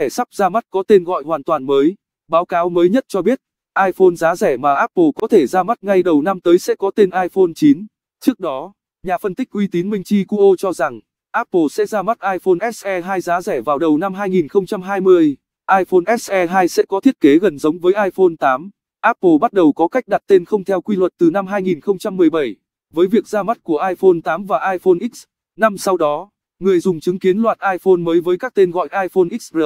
thẻ sắp ra mắt có tên gọi hoàn toàn mới. Báo cáo mới nhất cho biết, iPhone giá rẻ mà Apple có thể ra mắt ngay đầu năm tới sẽ có tên iPhone 9. Trước đó, nhà phân tích uy tín Minh Chi Kuo cho rằng, Apple sẽ ra mắt iPhone SE 2 giá rẻ vào đầu năm 2020. iPhone SE 2 sẽ có thiết kế gần giống với iPhone 8. Apple bắt đầu có cách đặt tên không theo quy luật từ năm 2017, với việc ra mắt của iPhone 8 và iPhone X. Năm sau đó, người dùng chứng kiến loạt iPhone mới với các tên gọi iPhone XR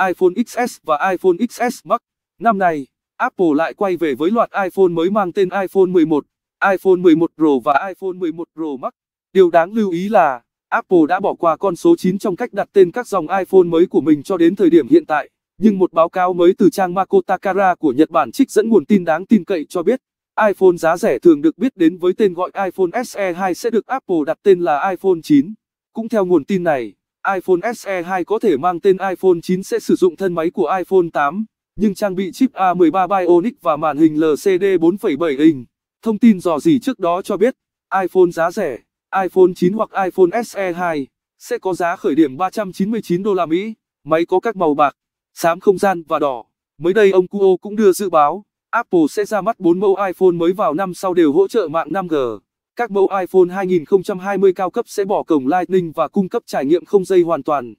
iPhone XS và iPhone XS Max. Năm nay, Apple lại quay về với loạt iPhone mới mang tên iPhone 11, iPhone 11 Pro và iPhone 11 Pro Max. Điều đáng lưu ý là, Apple đã bỏ qua con số 9 trong cách đặt tên các dòng iPhone mới của mình cho đến thời điểm hiện tại. Nhưng một báo cáo mới từ trang Makotakara của Nhật Bản trích dẫn nguồn tin đáng tin cậy cho biết, iPhone giá rẻ thường được biết đến với tên gọi iPhone SE2 sẽ được Apple đặt tên là iPhone 9. Cũng theo nguồn tin này, iPhone SE 2 có thể mang tên iPhone 9 sẽ sử dụng thân máy của iPhone 8, nhưng trang bị chip A13 Bionic và màn hình LCD 4,7 inch. Thông tin dò dỉ trước đó cho biết, iPhone giá rẻ, iPhone 9 hoặc iPhone SE 2 sẽ có giá khởi điểm 399 đô la Mỹ. Máy có các màu bạc, xám không gian và đỏ. Mới đây ông Kuo cũng đưa dự báo, Apple sẽ ra mắt 4 mẫu iPhone mới vào năm sau đều hỗ trợ mạng 5G. Các mẫu iPhone 2020 cao cấp sẽ bỏ cổng Lightning và cung cấp trải nghiệm không dây hoàn toàn.